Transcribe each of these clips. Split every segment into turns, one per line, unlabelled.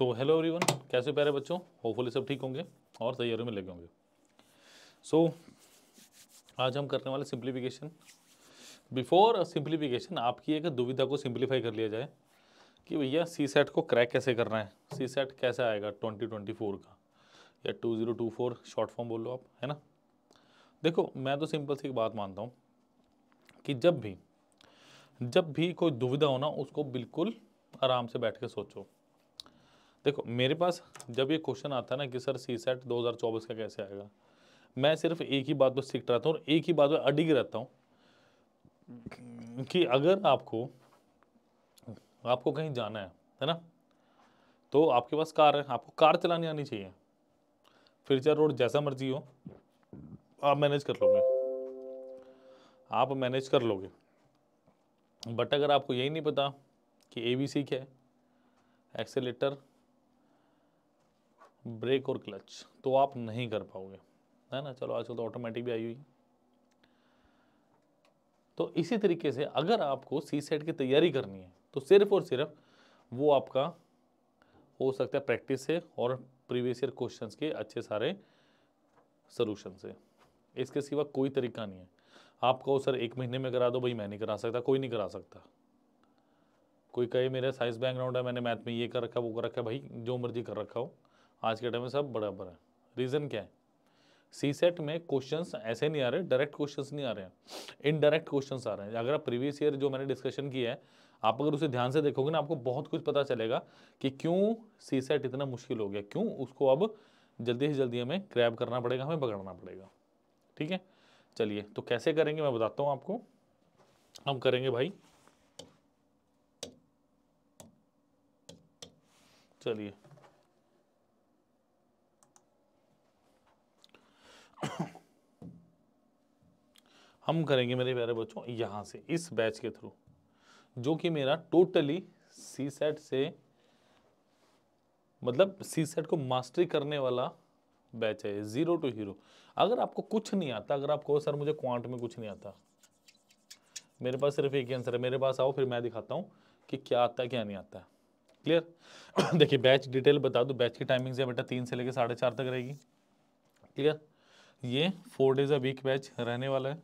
so hello everyone कैसे प्यारे बच्चों होपफुली सब ठीक होंगे और तैयारी में लगे होंगे सो so, आज हम करने वाले सिंप्लीफिकेशन बिफोर सिंप्लीफिकेशन आपकी एक दुविधा को सिंप्लीफाई कर लिया जाए कि भैया सी सेट को क्रैक कैसे करना है सी सेट कैसे आएगा 2024 का या 2024 शॉर्ट फॉर्म बोल लो आप है ना देखो मैं तो सिंपल सी एक बात मानता हूँ कि जब भी जब भी कोई दुविधा हो ना उसको बिल्कुल आराम से बैठ के सोचो देखो मेरे पास जब ये क्वेश्चन आता है ना कि सर सी सेट दो का कैसे आएगा मैं सिर्फ एक ही बात पर सीख रहता हूँ और एक ही बात पर अडिग रहता हूँ कि अगर आपको आपको कहीं जाना है है ना तो आपके पास कार है आपको कार चलानी आनी चाहिए फिर चाहे रोड जैसा मर्जी हो आप मैनेज कर लोगे आप मैनेज कर लोगे बट अगर आपको यही नहीं पता कि ए बी सी क्या है एक्सेलेटर ब्रेक और क्लच तो आप नहीं कर पाओगे है ना चलो आजकल तो ऑटोमेटिक भी आई हुई तो इसी तरीके से अगर आपको सी सेट की तैयारी करनी है तो सिर्फ और सिर्फ वो आपका हो सकता है प्रैक्टिस से और प्रीवियस ईयर क्वेश्चंस के अच्छे सारे सोल्यूशन से इसके सिवा कोई तरीका नहीं है आप कहो सर एक महीने में करा दो भाई मैं नहीं करा सकता कोई नहीं करा सकता कोई कहे मेरा साइंस बैकग्राउंड है मैंने मैथ में ये कर रखा वो कर रखा भाई जो मर्जी कर रखा हो आज के टाइम में सब बराबर है रीज़न क्या है सी सेट में क्वेश्चंस ऐसे नहीं आ रहे डायरेक्ट क्वेश्चंस नहीं आ रहे हैं इनडायरेक्ट क्वेश्चंस आ रहे हैं अगर आप प्रीवियस ईयर जो मैंने डिस्कशन किया है आप अगर उसे ध्यान से देखोगे ना आपको बहुत कुछ पता चलेगा कि क्यों सी सेट इतना मुश्किल हो गया क्यों उसको अब जल्दी से जल्दी हमें क्रैब करना पड़ेगा हमें पकड़ना पड़ेगा ठीक है चलिए तो कैसे करेंगे मैं बताता हूँ आपको हम करेंगे भाई चलिए हम करेंगे मेरे प्यारे बच्चों यहाँ से इस बैच के थ्रू जो कि मेरा टोटली सी सेट से मतलब सी सेट को मास्टरी करने वाला बैच है जीरो टू हीरो अगर आपको कुछ नहीं आता अगर आप कहो सर मुझे क्वांट में कुछ नहीं आता मेरे पास सिर्फ एक ही आंसर है मेरे पास आओ फिर मैं दिखाता हूँ कि क्या आता है क्या नहीं आता क्लियर देखिए बैच डिटेल बता दो बैच की टाइमिंग से बेटा तीन से लेकर साढ़े चार तक रहेगी क्लियर ये four days a week batch रहने वाला है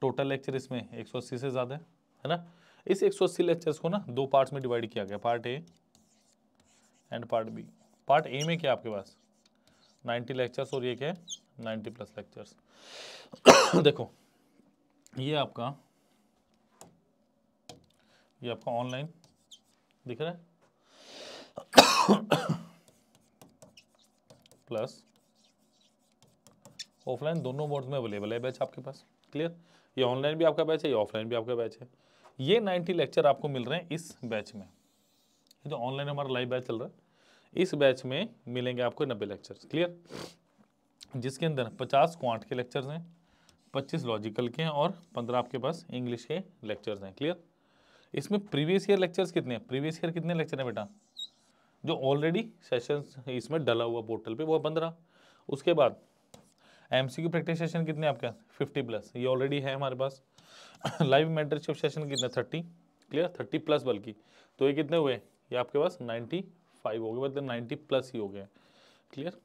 टोटल लेक्चर इसमें एक सौ अस्सी से ज़्यादा है है ना इस एक सौ अस्सी लेक्चर्स को ना दो पार्ट्स में डिवाइड किया गया part A and part B part A में क्या आपके पास नाइन्टी लेक्चर्स और ये क्या है नाइन्टी प्लस लेक्चर्स देखो ये आपका ये आपका ऑनलाइन दिख रहा है प्लस ऑफलाइन दोनों मोड में अवेलेबल है बैच आपके पास क्लियर ये ऑनलाइन भी आपका बैच है ये ऑफलाइन भी आपका बैच है ये 90 लेक्चर आपको मिल रहे हैं इस बैच में जो ऑनलाइन हमारा लाइव बैच चल रहा है इस बैच में मिलेंगे आपको नब्बे लेक्चर क्लियर जिसके अंदर पचास क्वांट के लेक्चर्स हैं पच्चीस लॉजिकल के हैं और पंद्रह आपके पास इंग्लिश के लेक्चर्स हैं क्लियर इसमें प्रीवियस ईयर लेक्चर्स कितने हैं प्रीवियस ईयर कितने लेक्चर हैं बेटा जो ऑलरेडी सेशन इसमें डला हुआ पोर्टल पर वो पंद्रह उसके बाद एमसीक्यू प्रैक्टिस सेशन कितने आपके फिफ्टी प्लस ये ऑलरेडी है हमारे पास लाइव मेंटरशिप सेशन कितने थर्टी क्लियर थर्टी प्लस बल्कि तो ये कितने हुए ये आपके पास नाइन्टी फाइव हो गए मतलब नाइन्टी प्लस ही हो गए क्लियर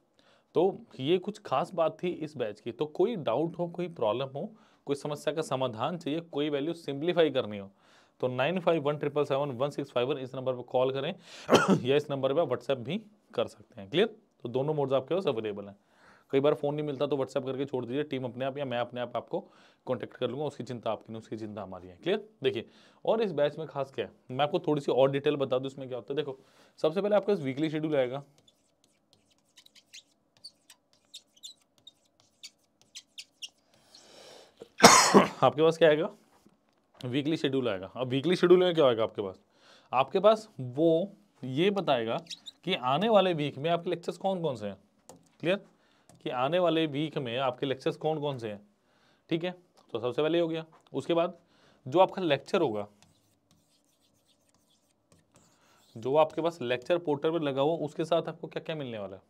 तो ये कुछ खास बात थी इस बैच की तो कोई डाउट हो कोई प्रॉब्लम हो कोई समस्या का समाधान चाहिए कोई वैल्यू सिंप्लीफाई करनी हो तो nine five one triple seven one six five one इस नंबर पर कॉल करें या इस नंबर पर व्हाट्सएप भी कर सकते हैं क्लियर तो दोनों मोड्स आपके पास अवेलेबल हैं कई बार फ़ोन नहीं मिलता तो व्हाट्सएप करके छोड़ दीजिए टीम अपने आप या मैं अपने आप आपको कॉन्टैक्ट कर लूँगा उसकी चिंता आपकी नहीं उसकी चिंता हमारी है क्लियर देखिए और इस बैच में खास क्या है मैं आपको थोड़ी सी और डिटेल बता दूँ इसमें क्या होता है देखो सबसे पहले आपका वीकली शेड्यूल आएगा आपके पास क्या आएगा वीकली शेड्यूल आएगा अब वीकली शेड्यूल में क्या आएगा आपके पास आपके पास वो ये बताएगा कि आने वाले वीक में आपके लेक्चर्स कौन कौन से हैं क्लियर कि आने वाले वीक में आपके लेक्चर्स कौन कौन से हैं ठीक है तो सबसे पहले हो गया उसके बाद जो आपका लेक्चर होगा जो आपके पास लेक्चर पोर्टल पर लगा हुआ उसके साथ आपको क्या क्या मिलने वाला है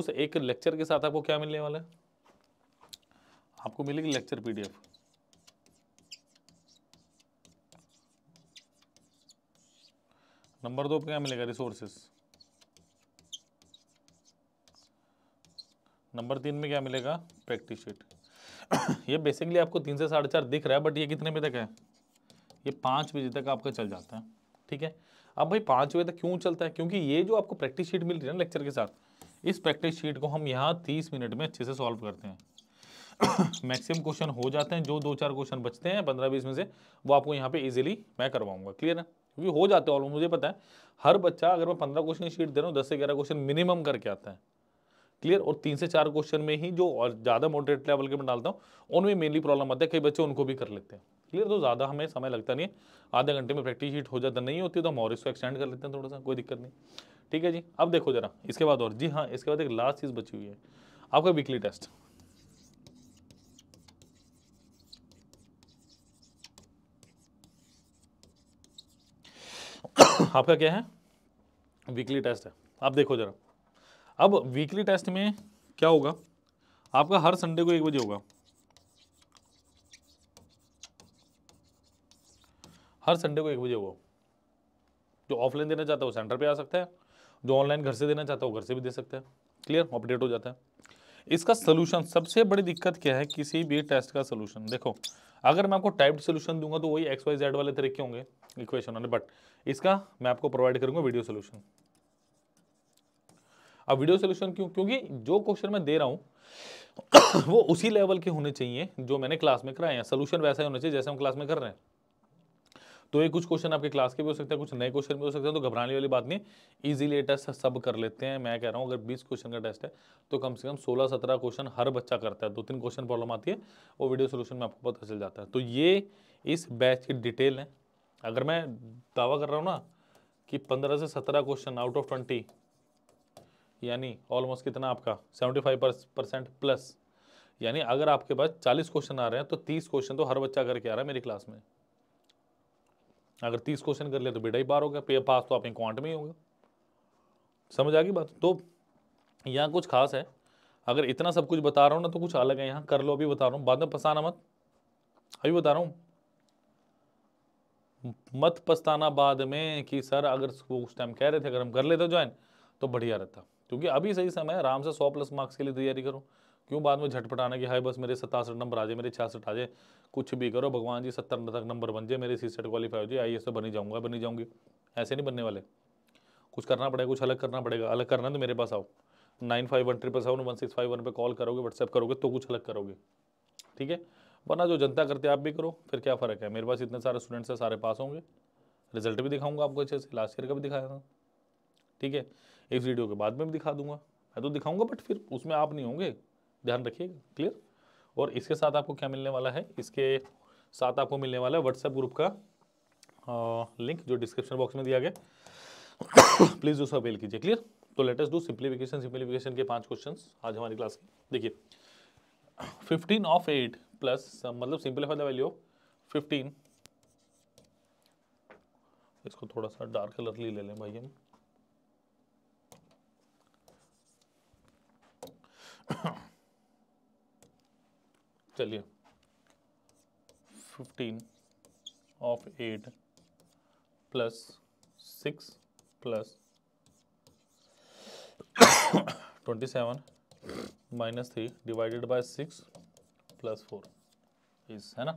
उस एक लेक्चर के साथ आपको क्या मिलने वाला है आपको मिलेगी लेक्चर पीडीएफ नंबर दो पे क्या मिलेगा रिसोर्सेस नंबर तीन में क्या मिलेगा प्रैक्टिस शीट ये बेसिकली आपको तीन से साढ़े चार दिख रहा है बट ये कितने बजे तक है ये पाँच बजे तक आपका चल जाता है ठीक है अब भाई पाँच बजे तक क्यों चलता है क्योंकि ये जो आपको प्रैक्टिस शीट मिल रही है ना लेक्चर के साथ इस प्रैक्टिस शीट को हम यहाँ तीस मिनट में अच्छे से सॉल्व करते हैं मैक्सिमम क्वेश्चन हो जाते हैं जो दो चार क्वेश्चन बचते हैं पंद्रह बीस में से वो आपको यहाँ पे इजीली मैं करवाऊंगा क्लियर है क्योंकि हो जाते हैं ऑलमोस्ट मुझे पता है हर बच्चा अगर मैं पंद्रह क्वेश्चन शीट दे रहा हूँ दस से ग्यारह क्वेश्चन मिनिमम करके आता है क्लियर और तीन से चार क्वेश्चन में ही जो और ज़्यादा मॉडरेट लेवल के मैं डालता हूँ उनमें मेनली प्रॉब्लम आता है कई बच्चे उनको भी कर लेते हैं क्लियर तो ज़्यादा हमें समय लगता नहीं है आधे घंटे में प्रैक्टिस शीट हो जाता नहीं होती तो हम और इसको एक्सटेंड कर लेते हैं थोड़ा सा कोई दिक्कत नहीं ठीक है जी अब देखो ज़रा इसके बाद और जी हाँ इसके बाद एक लास्ट चीज़ बची हुई है आपका वीकली टेस्ट आपका क्या है वीकली टेस्ट है आप देखो ज़रा अब वीकली टेस्ट में क्या होगा आपका हर संडे को एक बजे होगा हर संडे को एक बजे होगा जो ऑफलाइन देना चाहता है वो सेंटर पे आ सकता है जो ऑनलाइन घर से देना चाहता है वो घर से भी दे सकता है क्लियर अपडेट हो जाता है इसका सलूशन सबसे बड़ी दिक्कत क्या है किसी भी टेस्ट का सलूशन देखो अगर मैं आपको टाइप्ड सोल्यूशन दूंगा तो वही एक्स वाई जेड वाले तरीके होंगे इक्वेशन वाले बट इसका मैं आपको प्रोवाइड करूंगा वीडियो सोल्यूशन अब वीडियो सोल्यूशन क्यों क्योंकि जो क्वेश्चन मैं दे रहा हूँ वो उसी लेवल के होने चाहिए जो मैंने क्लास में कराए हैं सोल्यूशन वैसा ही होना चाहिए जैसे हम क्लास में कर रहे हैं तो ये कुछ क्वेश्चन आपके क्लास के भी हो सकते हैं कुछ नए क्वेश्चन भी हो सकते हैं तो घबराने वाली बात नहीं इजीली टेस्ट सब कर लेते हैं मैं कह रहा हूँ अगर बीस क्वेश्चन का टेस्ट है तो कम से कम सोलह सत्रह क्वेश्चन हर बच्चा करता है दो तीन क्वेश्चन प्रॉब्लम आती है वो वीडियो सोल्यूशन में आपको पता चल जाता है तो ये इस बैच की डिटेल है अगर मैं दावा कर रहा हूँ ना कि पंद्रह से सत्रह क्वेश्चन आउट ऑफ ट्वेंटी यानी ऑलमोस्ट कितना आपका 75 परसेंट प्लस यानी अगर आपके पास 40 क्वेश्चन आ रहे हैं तो 30 क्वेश्चन तो हर बच्चा करके आ रहा है मेरी क्लास में अगर 30 क्वेश्चन कर लिया तो बेटा ही पार हो गया पे पास तो आप क्वांट में ही होगा समझ आ गई बात तो यहाँ कुछ खास है अगर इतना सब कुछ बता रहा हूँ ना तो कुछ अलग है यहाँ कर लो अभी बता रहा हूँ बाद में पसाना मत अभी बता रहा हूँ मत पछताना बाद में कि सर अगर उस टाइम कह रहे थे अगर हम कर लेते ज्वाइन तो बढ़िया रहता क्योंकि अभी सही समय आराम से सौ प्लस मार्क्स के लिए तैयारी करो क्यों बाद में झटपटाना कि हाई बस मेरे सतासठ नंबर आ जाए मेरे छियासठ आ जाए कुछ भी करो भगवान जी सत्तर तक नंबर बन जाए मेरे सी सेट क्वालीफाई हो जाए आई एस तो बनी जाऊँगा बनी जाऊँगी ऐसे नहीं बनने वाले कुछ करना पड़ेगा कुछ अलग करना पड़ेगा अलग करना तो मेरे पास आओ nine five one triple seven one six five one पर कॉल करोगे व्हाट्सएप करोगे तो कुछ अलग करोगे ठीक है वरना जो जनता करते आप भी करो फिर क्या फ़र्क है मेरे पास इतने सारे स्टूडेंट्स हैं सारे पास होंगे रिजल्ट भी दिखाऊंगा आपको अच्छे से लास्ट ईयर का भी दिखाया था ठीक है इस वीडियो के बाद में भी दिखा दूंगा मैं तो दिखाऊंगा बट फिर उसमें आप नहीं होंगे ध्यान रखिए क्लियर और इसके साथ आपको क्या मिलने वाला है इसके साथ आपको मिलने वाला है व्हाट्सएप ग्रुप का आ, लिंक जो डिस्क्रिप्शन बॉक्स में दिया गया प्लीज़ उसको अवेल कीजिए क्लियर तो लेटेस्ट डू सिंप्लीफिकेशन सिंप्लीफिकेशन के पांच क्वेश्चन आज हमारी क्लास के देखिए फिफ्टीन ऑफ एट प्लस मतलब simplify the value of fifteen इसको थोड़ा सा डार्क कलर ले लें भाई हम चलिए fifteen of eight plus six plus twenty seven minus three divided by six plus four इस है ना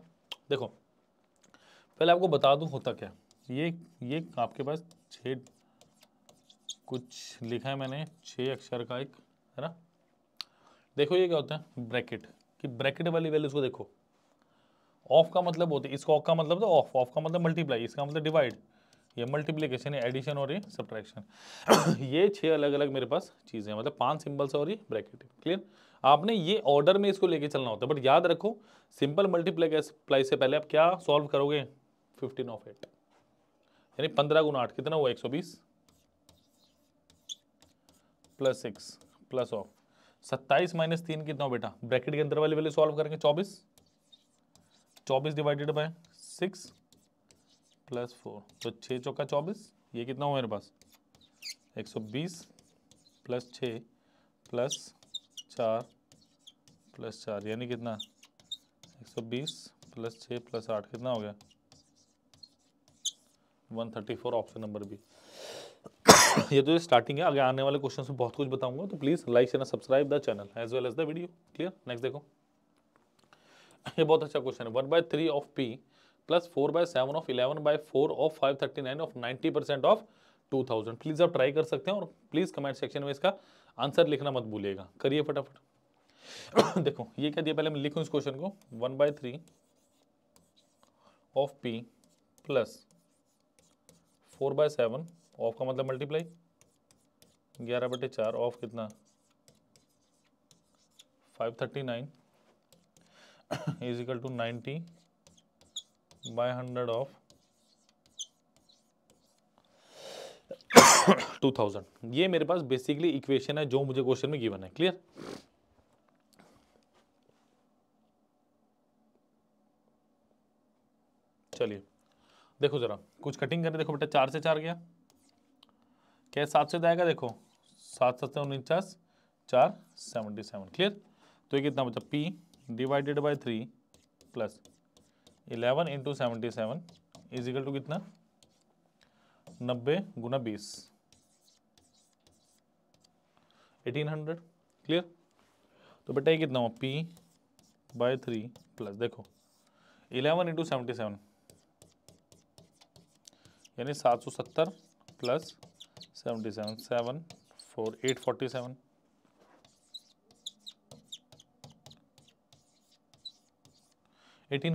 देखो पहले आपको बता दूं होता क्या ये ये आपके पास छ कुछ लिखा है मैंने छ अक्षर का एक है ना देखो ये क्या होता है ब्रैकेट कि ब्रैकेट वाली वैल्यूज को देखो ऑफ का मतलब होता है इसका ऑफ का मतलब तो ऑफ ऑफ का मतलब मल्टीप्लाई इसका मतलब डिवाइड ये मल्टीप्लीकेशन है एडिशन और ये सब्ट्रैक्शन ये छह अलग अलग मेरे पास चीज़ें हैं मतलब पांच सिंबल्स और ये ब्रैकेट क्लियर आपने ये ऑर्डर में इसको लेके चलना होता है बट याद रखो सिंपल मल्टीप्लाई से पहले आप क्या सॉल्व करोगे फिफ्टीन ऑफ एट यानी पंद्रह गुना आठ कितना हुआ एक सौ बीस प्लस सिक्स प्लस ऑफ सत्ताईस माइनस तीन कितना बेटा ब्रैकेट के अंदर वाली वैल्यू सॉल्व करेंगे चौबीस चौबीस divided by six plus four तो छः चौका चौबीस ये कितना हुआ मेरे पास एक सौ बीस प्लस छ प्लस चार प्लस चार यानी कितना एक सौ बीस प्लस छः प्लस आठ कितना हो गया one thirty four option number B ये तो स्टार्टिंग है आगे आने वाले क्वेश्चन में बहुत कुछ बताऊंगा तो please like share subscribe the channel as well as the video clear next देखो ये बहुत अच्छा क्वेश्चन है one by three of P plus four by seven of eleven by four of five thirty nine of ninety percent of two thousand please आप try कर सकते हैं और प्लीज़ कमेंट सेक्शन में इसका आंसर लिखना मत भूलिएगा करिए फटाफट देखो ये क्या दिया पहले मैं लिखूँ इस क्वेश्चन को one by three of P plus four by seven of का मतलब मल्टीप्लाई ग्यारह बटे चार ऑफ कितना five thirty nine is equal to ninety by hundred of two thousand ये मेरे पास बेसिकली इक्वेशन है जो मुझे क्वेश्चन में गिवन है क्लियर चलिए देखो जरा कुछ कटिंग करें देखो बेटा चार से चार गया क्या सात से जाएगा देखो सात सत्तर उनचास चार सेवनटी सेवन क्लियर तो ये कितना बचा P divided by three plus eleven into seventy seven is equal to कितना नब्बे गुना बीस एटीन हंड्रेड क्लियर तो बेटा ये कितना हो पी बाय थ्री प्लस देखो इलेवन इंटू सेवनटी सेवन यानी सात सौ सत्तर प्लस एटीन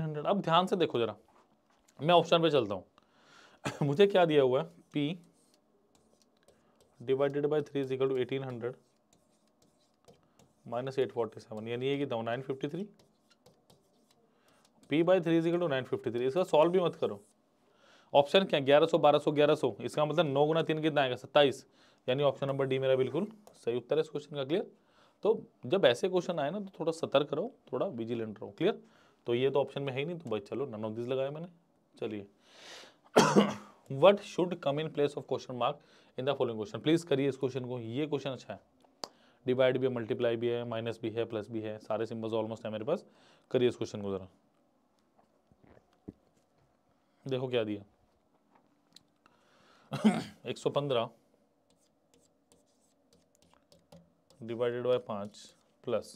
हंड्रेड अब ध्यान से देखो जरा मैं ऑप्शन पे चलता हूँ मुझे क्या दिया हुआ है P divided by three is equal to eighteen hundred minus eight forty seven यानी ये कितना nine fifty three P by three is equal to nine fifty three इसका सॉल्व भी मत करो ऑप्शन क्या ग्यारह सौ बारह सौ ग्यारह सौ इसका मतलब नौ गुना तीन कितना आएगा सत्ताईस यानी ऑप्शन नंबर डी मेरा बिल्कुल सही उत्तर है इस क्वेश्चन का क्लियर तो जब ऐसे क्वेश्चन आए ना तो थोड़ा सतर्क रहो थोड़ा विजिलेंट रहो क्लियर तो ये तो ऑप्शन में है ही नहीं तो भाई चलो नन ऑफ दिस लगाया मैंने चलिए what should come in place of question mark in the following question please करिए इस क्वेश्चन को ये क्वेश्चन अच्छा है डिवाइड भी है मल्टीप्लाई भी है माइनस भी है प्लस भी है सारे सिंबल्स ऑलमोस्ट है मेरे पास करिए इस क्वेश्चन को ज़रा देखो क्या दिया एक सौ पंद्रह डिवाइडेड बाय पाँच प्लस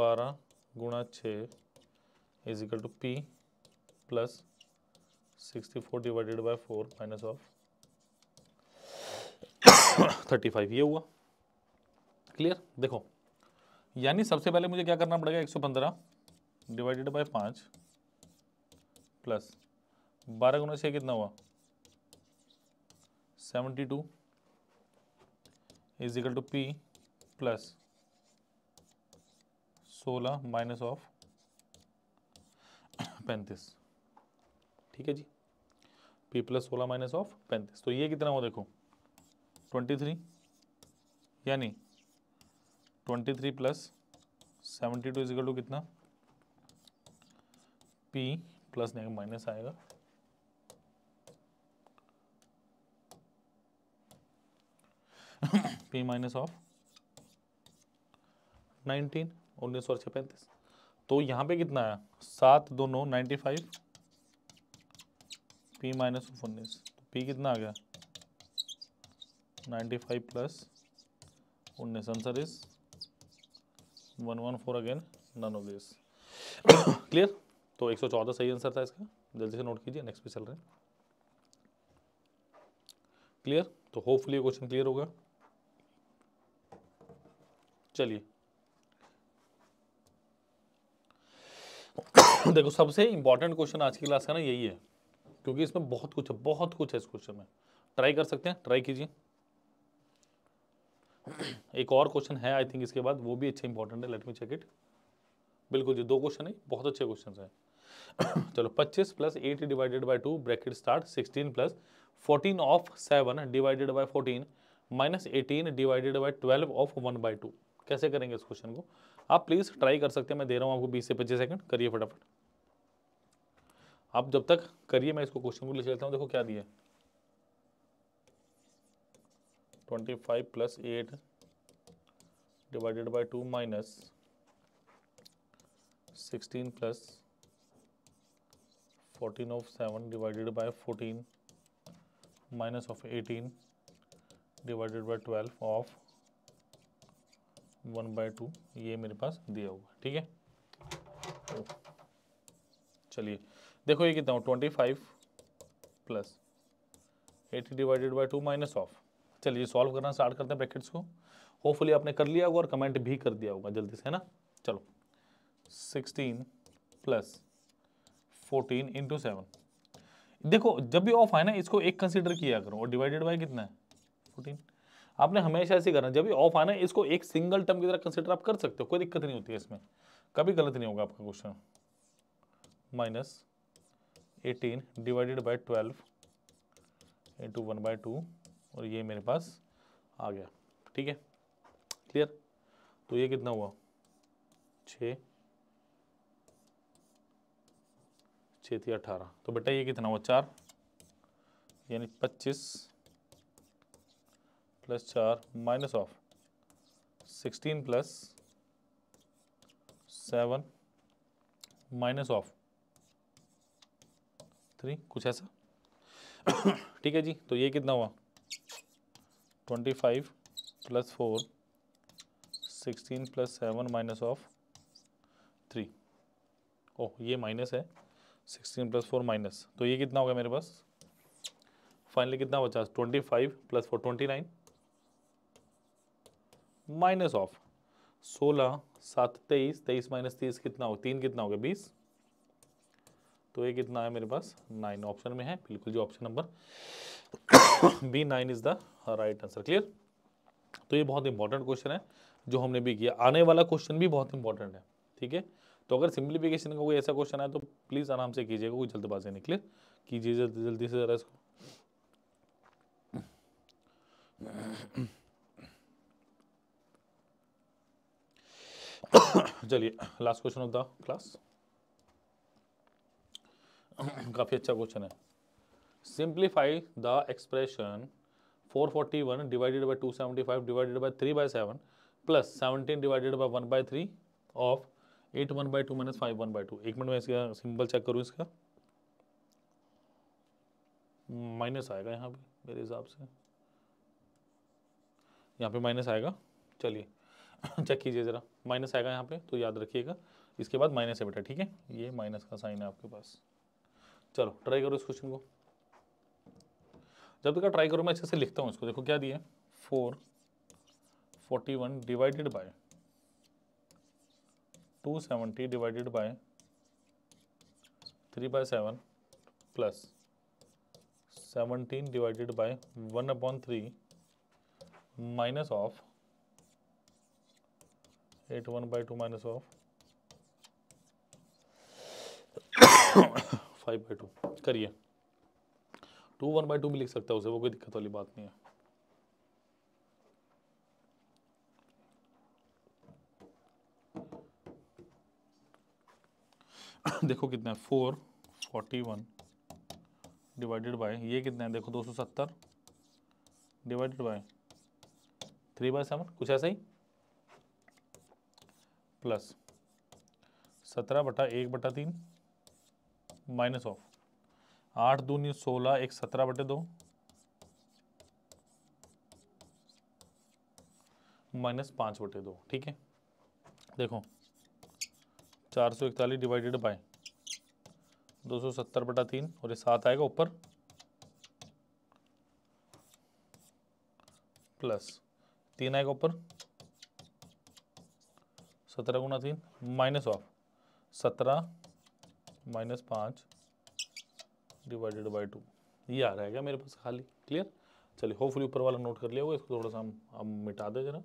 बारह गुणा छः is equal to P plus sixty four divided by four minus of thirty five ये हुआ क्लियर देखो यानी सबसे पहले मुझे क्या करना पड़ेगा एक सौ पंद्रह डिवाइडेड बाय पाँच प्लस बारह गुना छः कितना हुआ seventy two is equal to P plus सोलह माइनस ऑफ पैंतीस ठीक है जी पी प्लस सोलह माइनस ऑफ पैंतीस तो ये कितना हो देखो ट्वेंटी थ्री यानी twenty three plus seventy two is equal to कितना पी प्लस नहीं माइनस आएगा पी माइनस ऑफ नाइनटीन उन्नीस सौ पैंतीस तो यहाँ पे कितना आया सात दो नौ ninety five P minus of उन्नीस पी तो कितना आ गया नाइन्टी फाइव प्लस उन्नीस answer is one one four again none of this clear तो एक सौ चौदह सही आंसर था इसका जल्दी से नोट कीजिए नेक्स्ट पे चल रहे हैं क्लियर तो होपफुली क्वेश्चन क्लियर होगा चलिए देखो सबसे इंपॉर्टेंट क्वेश्चन आज की क्लास का ना यही है क्योंकि इसमें बहुत कुछ है बहुत कुछ है इस क्वेश्चन में ट्राई कर सकते हैं ट्राई कीजिए एक और क्वेश्चन है आई थिंक इसके बाद वो भी अच्छा इंपॉर्टेंट है लेट मी चेक इट बिल्कुल जी दो क्वेश्चन है बहुत अच्छे क्वेश्चन है चलो 25 plus eight divided by two bracket start 16 plus 14 of 7 divided by 14 minus 18 divided by 12 of 1 by two कैसे करेंगे इस क्वेश्चन को आप प्लीज़ ट्राई कर सकते हैं मैं दे रहा हूँ आपको बीस से पच्चीस सेकंड करिए फटाफट आप जब तक करिए मैं इसको क्वेश्चन को ले चलता हूँ देखो क्या दिया twenty five plus eight divided by two minus sixteen plus fourteen of seven divided by fourteen minus of eighteen divided by twelve of one by two ये मेरे पास दिया हुआ ठीक है चलिए देखो ये कितना twenty five plus eight divided by two minus of चलिए सॉल्व करना स्टार्ट करते हैं ब्रैकेट्स को होपफुली आपने कर लिया होगा और कमेंट भी कर दिया होगा जल्दी से है ना चलो sixteen plus fourteen into seven देखो जब भी ऑफ आए ना इसको एक कंसिडर किया करो और डिवाइडेड बाई कितना है फोर्टीन आपने हमेशा ऐसे करना जब भी ऑफ आना है इसको एक सिंगल टर्म की तरह कंसिडर आप कर सकते हो कोई दिक्कत नहीं होती है इसमें कभी गलत नहीं होगा आपका question minus eighteen divided by twelve into one by two और ये मेरे पास आ गया ठीक है क्लियर तो ये कितना हुआ छ छः थी अठारह तो बेटा ये कितना हुआ चार यानी पच्चीस प्लस चार minus of sixteen plus seven minus of three कुछ ऐसा ठीक है जी तो ये कितना हुआ twenty five plus four sixteen plus seven minus of three oh ये माइनस है सिक्सटीन प्लस फोर माइनस तो ये कितना होगा मेरे पास फाइनली कितना बचा twenty five plus four twenty nine minus of सोलह सात तेईस तेईस माइनस तीस कितना हो तीन कितना होगा गया बीस तो ये कितना है मेरे पास नाइन ऑप्शन में है बिल्कुल जो option number B nine is the right answer clear तो ये बहुत इंपॉर्टेंट क्वेश्चन है जो हमने भी किया आने वाला क्वेश्चन भी बहुत इंपॉर्टेंट है ठीक है तो अगर सिंप्लीफिकेशन का कोई ऐसा क्वेश्चन है तो प्लीज़ आराम से कीजिएगा कोई जल्दबाजी नहीं क्लियर कीजिए जल्दी जल्दी से ज़रा इसको चलिए last question of the class काफ़ी अच्छा क्वेश्चन है simplify the expression 441 divided by 275 divided by 3 by 7 plus 17 divided by 1 by 3 of 8 1 by 2 minus 5 1 by 2 एक मिनट में इसका सिंपल चेक करूँ इसका माइनस आएगा यहाँ पे मेरे हिसाब से यहाँ पे माइनस आएगा चलिए चेक कीजिए ज़रा माइनस आएगा यहाँ पे तो याद रखिएगा इसके बाद माइनस है बेटा ठीक है ये माइनस का साइन है आपके पास चलो ट्राई करो इस क्वेश्चन को जब तक ट्राई करो मैं अच्छे से लिखता हूँ इसको देखो क्या दिए four forty one divided by two seventy divided by three by seven plus seventeen divided by one upon three minus of eight one by two minus of five by two करिए टू वन बाई टू भी लिख सकता है उसे वो कोई दिक्कत वाली बात नहीं है देखो कितना है four forty one divided by ये कितना है देखो दो सौ सत्तर divided by three by seven कुछ ऐसा ही प्लस सत्रह बटा एक बटा तीन माइनस ऑफ आठ दूनी सोलह एक सत्रह बटे दो माइनस पाँच बटे दो ठीक है देखो चार सौ इकतालीस डिवाइडेड बाय दो सौ सत्तर बटा तीन और ये सात आएगा ऊपर प्लस तीन आएगा ऊपर सत्रह गुना तीन माइनस ऑफ सत्रह माइनस पाँच डिवाइडेड बाई टू ये आ रहेगा मेरे पास खाली क्लियर चलिए होपफुली ऊपर वाला नोट कर लिया होगा इसको थोड़ा सा हम अब मिटा दें जरा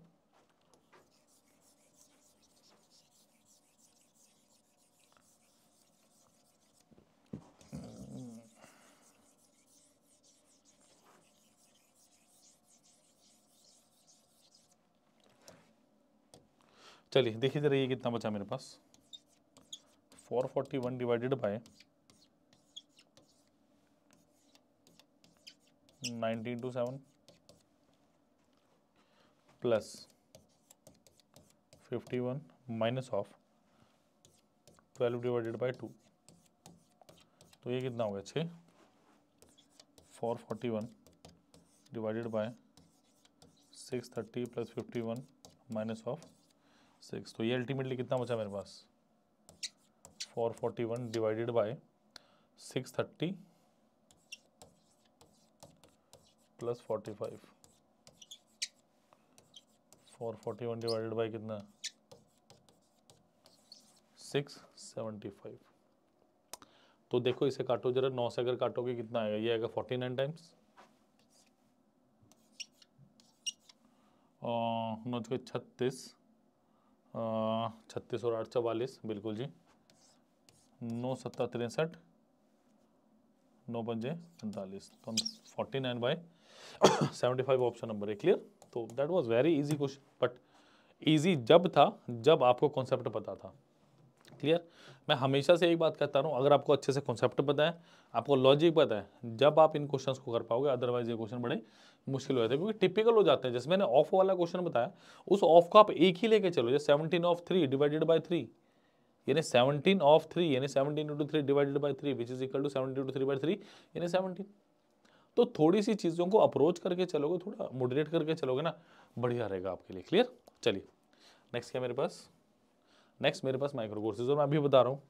चलिए देखिए जरा ये कितना बचा मेरे पास 441 divided by 19 two 7 plus 51 minus of 12 divided by 2 तो ये कितना हो गया छः four forty one divided by six thirty plus fifty one minus of six तो ये अल्टीमेटली कितना बचा मेरे पास four forty one divided by six thirty plus forty five four forty one divided by कितना सिक्स सेवेंटी फाइव तो देखो इसे काटो जरा नौ से अगर काटोगे कितना आएगा ये आएगा फोर्टी नाइन टाइम्स नौ छत्तीस छत्तीस और आठ चवालीस बिल्कुल जी नौ सत्ता तिरसठ नौ पंजे पैंतालीस तो हम forty nine by seventy five option number है क्लियर तो that was very easy question but easy जब था जब आपको कॉन्सेप्ट पता था क्लियर मैं हमेशा से एक बात कहता रहा हूँ अगर आपको अच्छे से कॉन्सेप्ट पता है आपको लॉजिक पता है जब आप इन क्वेश्चन को कर पाओगे अदरवाइज ये क्वेश्चन बड़े मुश्किल हो जाते हैं क्योंकि टिपिकल हो जाते हैं जैसे मैंने ऑफ वाला क्वेश्चन बताया उस ऑफ को आप एक ही लेके चलो जैसे seventeen of three divided by three यानी सेवनटीन ऑफ थ्री यानी seventeen into three divided by three which is equal to seventeen into three by three यानी सेवनटीन तो थोड़ी सी चीज़ों को अप्रोच करके चलोगे थोड़ा मोडरेट करके चलोगे ना बढ़िया रहेगा आपके लिए क्लियर चलिए नेक्स्ट क्या मेरे पास नेक्स्ट मेरे पास माइक्रो कोर्सेज और मैं अभी बता रहा हूँ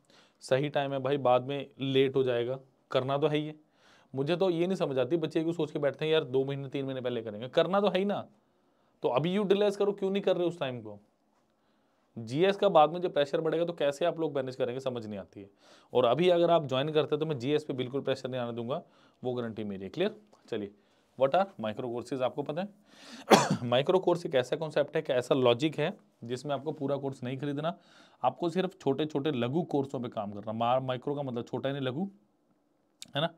सही टाइम है भाई बाद में लेट हो जाएगा करना तो है ही है मुझे तो ये नहीं समझ आती बच्चे क्यों सोच के बैठते हैं यार दो महीने तीन महीने पहले करेंगे करना तो है ही ना तो अभी यूटिलाइज करो क्यों नहीं कर रहे उस टाइम को जीएस का बाद में जब प्रेशर बढ़ेगा तो कैसे आप लोग मैनेज करेंगे समझ नहीं आती है और अभी अगर आप ज्वाइन करते हैं तो मैं जीएस पे बिल्कुल प्रेशर नहीं आने दूंगा वो गारंटी मेरी है क्लियर चलिए व्हाट आर माइक्रो कोर्सेज आपको पता है माइक्रो कोर्स एक ऐसा कॉन्सेप्ट है कि ऐसा लॉजिक है जिसमें आपको पूरा कोर्स नहीं खरीदना आपको सिर्फ छोटे छोटे लघु कोर्सों पे काम करना माइक्रो का मतलब छोटा नहीं लघु है ना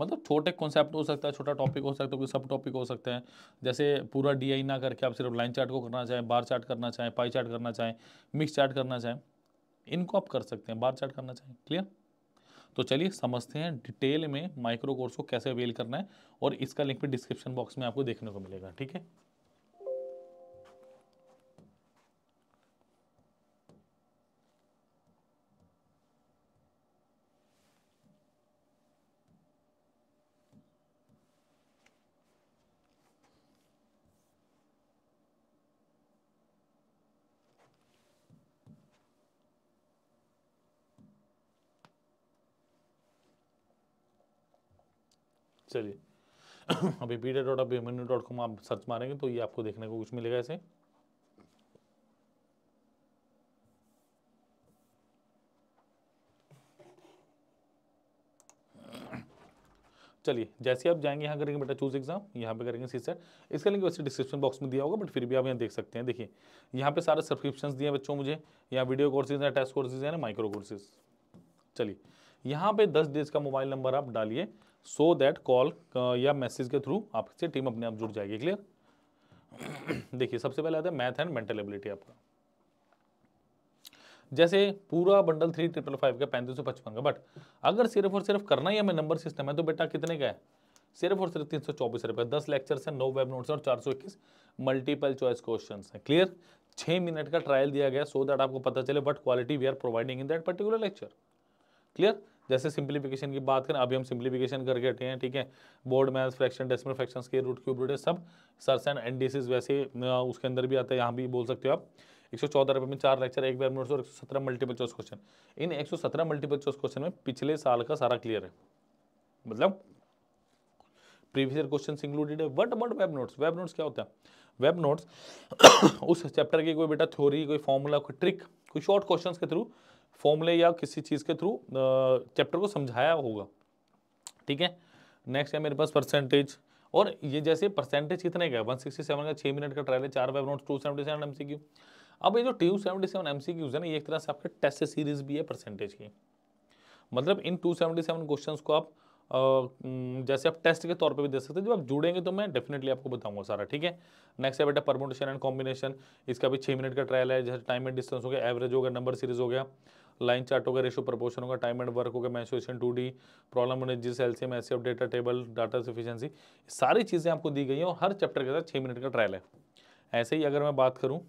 मतलब छोटे कॉन्सेप्ट हो सकता है छोटा टॉपिक हो सकता है कोई सब टॉपिक हो सकते हैं जैसे पूरा डी ना करके आप सिर्फ लाइन चार्ट को करना चाहें बार चार्ट करना चाहें पाई चार्ट करना चाहें मिक्स चार्ट करना चाहें इनको आप कर सकते हैं बार चार्ट करना चाहें क्लियर तो चलिए समझते हैं डिटेल में माइक्रो कोर्स को कैसे अवेल करना है और इसका लिंक भी डिस्क्रिप्शन बॉक्स में आपको देखने को मिलेगा ठीक है चलिए अभी पीडिया डॉट आप एमन्यू डॉट कॉम आप सर्च मारेंगे तो ये आपको देखने को कुछ मिलेगा ऐसे चलिए जैसे आप जाएंगे यहाँ करेंगे बेटा चूज एग्जाम यहाँ पे करेंगे सी सेट इसका लिंक वैसे डिस्क्रिप्शन बॉक्स में दिया होगा बट फिर भी आप यहाँ देख सकते हैं देखिए यहाँ पे सारे सब्सक्रिप्शन दिए बच्चों मुझे यहाँ वीडियो कोर्सेज हैं टेस्ट कोर्सेज हैं माइक्रो कोर्सेज चलिए यहाँ पे दस डेज का मोबाइल नंबर आप डालिए सो दैट कॉल या मैसेज के थ्रू आपसे टीम अपने आप जुड़ जाएगी क्लियर देखिए सबसे पहले आता है मैथ एंड मेंटल एबिलिटी आपका जैसे पूरा बंडल थ्री ट्रिपल फाइव का पैंतीस सौ पचपन का बट अगर सिर्फ और सिर्फ करना ही हमें नंबर सिस्टम है तो बेटा कितने का है सिर्फ और सिर्फ तीन सौ चौबीस रुपये दस लेक्चर्स हैं नौ वेब नोट्स और चार सौ इक्कीस मल्टीपल चॉइस क्वेश्चन हैं क्लियर छः मिनट का ट्रायल दिया गया सो so दैट आपको पता चले but quality we are providing in that particular lecture clear जैसे सिंप्लीफिकेशन की बात करें अभी हम सिंप्लीफिकेशन करके हटे हैं ठीक है board math fraction decimal fraction के रूट क्यूब रूट है सब सर्स एंड एनडीसीज वैसे उसके अंदर भी आता है यहाँ भी बोल सकते हो आप एक सौ चौदह रुपये में चार लेक्चर एक बार नोट्स और एक सौ सत्रह मल्टीपल चॉइस क्वेश्चन इन एक सौ सत्रह मल्टीपल चॉइस क्वेश्चन में पिछले साल का सारा क्लियर है मतलब प्रीवियस ईयर क्वेश्चन इंक्लूडेड है what about web notes web notes क्या होता है वेब नोट्स उस चैप्टर की कोई बेटा थ्योरी कोई फॉर्मूला कोई ट्रिक कोई शॉर्ट क्वेश्चन के थ्रू फॉर्मूले या किसी चीज़ के थ्रू चैप्टर को समझाया होगा ठीक है नेक्स्ट है मेरे पास परसेंटेज और ये जैसे परसेंटेज कितने का वन सिक्सटी सेवन का छः मिनट का ट्रायल है चार web note two seventy seven M Q अब ये जो two seventy seven M Qs है ना ये एक तरह से आपके टेस्ट सीरीज भी है परसेंटेज की मतलब इन टू सेवेंटी सेवन क्वेश्चन को आप जैसे आप टेस्ट के तौर पे भी दे सकते हैं जब आप जुड़ेंगे तो मैं डेफिनेटली आपको बताऊंगा सारा ठीक है नेक्स्ट है बेटा परमोटेशन एंड कॉम्बिनेशन इसका भी छः मिनट का ट्रायल है जैसे टाइम एंड डिस्टेंस हो गया एवरेज हो गया नंबर सीरीज हो गया लाइन चार्ट होगा रेशो प्रपोर्शन होगा टाइम एंड वर्क होगा मैंसुएशन टू डी प्रॉब्लम एनर्जिस एलसीएम एसएफ डेटा टेबल डाटा सफिशियंसी सारी चीज़ें आपको दी गई हैं और हर चैप्टर के साथ छः मिनट का ट्रायल है ऐसे ही अगर मैं बात करूँ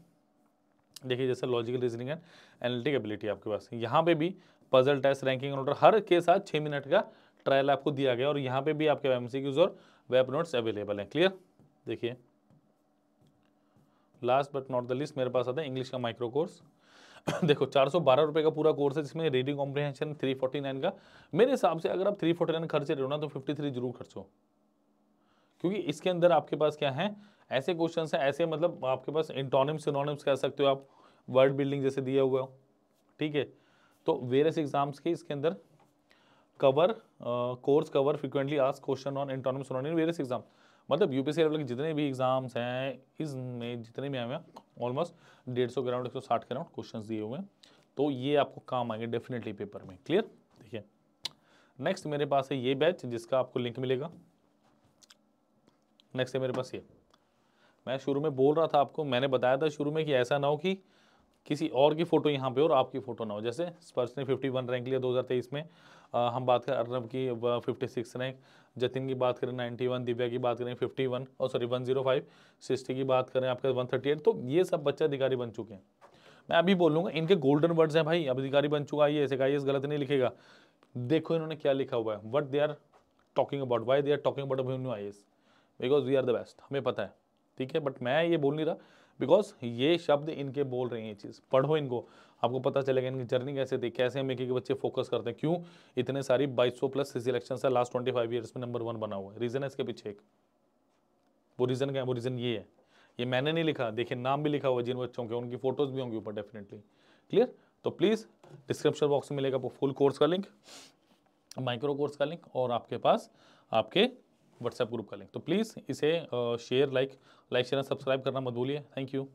देखिए जैसे logical reasoning and analytic ability आपके पास यहाँ पे भी पजल टेस्ट रैंकिंग नोटर हर के साथ छः मिनट का ट्रायल आपको दिया गया और यहाँ पे भी आपके एम और वेब नोट्स अवेलेबल हैं क्लियर देखिए last but not the least मेरे पास आता है इंग्लिश का माइक्रो कोर्स देखो चार सौ बारह रुपये का पूरा कोर्स है जिसमें reading comprehension three forty nine का मेरे हिसाब से अगर आप थ्री फोर्टी नाइन खर्चे रहो ना तो फिफ्टी थ्री जरूर खर्चो क्योंकि इसके अंदर आपके पास क्या है ऐसे क्वेश्चन हैं ऐसे मतलब आपके पास इंटोनिम्स इनोनिम्स कह सकते हो आप वर्ड बिल्डिंग जैसे दिया हुआ ठीक है तो वेरियस एग्जाम्स के इसके अंदर कवर कोर्स कवर फ्रिक्वेंटली आज question on antonyms synonym various exams मतलब यू लेवल के जितने भी एग्जाम्स हैं इसमें जितने भी आए हैं ऑलमोस्ट डेढ़ सौ ग्राउंड एक सौ साठ ग्राउंड क्वेश्चन दिए हुए हैं तो ये आपको काम आएंगे डेफिनेटली पेपर में क्लियर देखिए नेक्स्ट मेरे पास है ये बैच जिसका आपको लिंक मिलेगा नेक्स्ट है मेरे पास ये मैं शुरू में बोल रहा था आपको मैंने बताया था शुरू में कि ऐसा ना हो कि किसी और की फ़ोटो यहाँ पे और आपकी फ़ोटो ना हो जैसे स्पर्श ने 51 रैंक लिया 2023 में आ, हम बात कर अर्नब की 56 रैंक जतिन की बात करें वन दिव्या की बात करें वन और सॉरी फाइव oh सिस्टी की बात करें आपके वन थर्टी एट तो ये सब बच्चे अधिकारी बन चुके हैं मैं अभी बोलूँगा इनके गोल्डन वर्ड्स हैं भाई अब अधिकारी बन चुका ये ऐसे का गलत नहीं लिखेगा देखो इन्होंने क्या लिखा हुआ है what they are talking about why they are talking about new I because we are the best हमें पता है ठीक है बट मैं ये बोल नहीं रहा बिकॉज ये शब्द इनके बोल रहे हैं ये चीज़ पढ़ो इनको आपको पता चलेगा इनकी जर्नी कैसे थी कैसे हम एक एक बच्चे फोकस करते हैं क्यों इतने सारी 2200 प्लस सिलेक्शन है लास्ट 25 फाइव ईयर्स में नंबर वन बना हुआ है रीज़न है इसके पीछे एक वो रीज़न क्या है वो रीज़न ये है ये मैंने नहीं लिखा देखिए नाम भी लिखा हुआ जिन बच्चों के उनकी फोटोज़ भी होंगी ऊपर डेफिनेटली क्लियर तो प्लीज़ डिस्क्रिप्शन बॉक्स में मिलेगा फुल कोर्स का लिंक माइक्रो कोर्स का लिंक और आपके पास आपके व्हाट्सएप ग्रुप का लिंक तो प्लीज़ इसे share like like share subscribe करना मत भूलिए थैंक यू